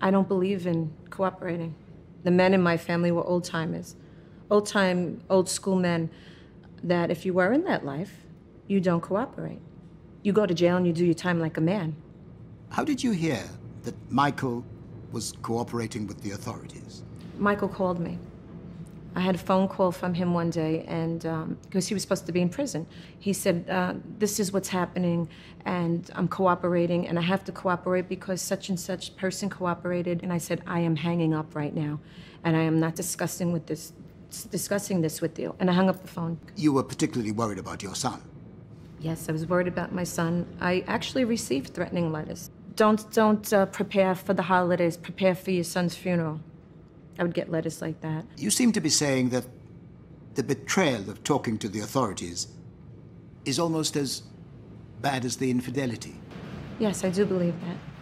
I don't believe in cooperating. The men in my family were old timers, old time, old school men that if you were in that life, you don't cooperate. You go to jail and you do your time like a man. How did you hear that Michael was cooperating with the authorities? Michael called me. I had a phone call from him one day, and because um, he was supposed to be in prison, he said, uh, "This is what's happening, and I'm cooperating, and I have to cooperate because such and such person cooperated." And I said, "I am hanging up right now, and I am not discussing with this, discussing this with you." And I hung up the phone. You were particularly worried about your son. Yes, I was worried about my son. I actually received threatening letters. Don't don't uh, prepare for the holidays. Prepare for your son's funeral. I would get letters like that. You seem to be saying that the betrayal of talking to the authorities is almost as bad as the infidelity. Yes, I do believe that.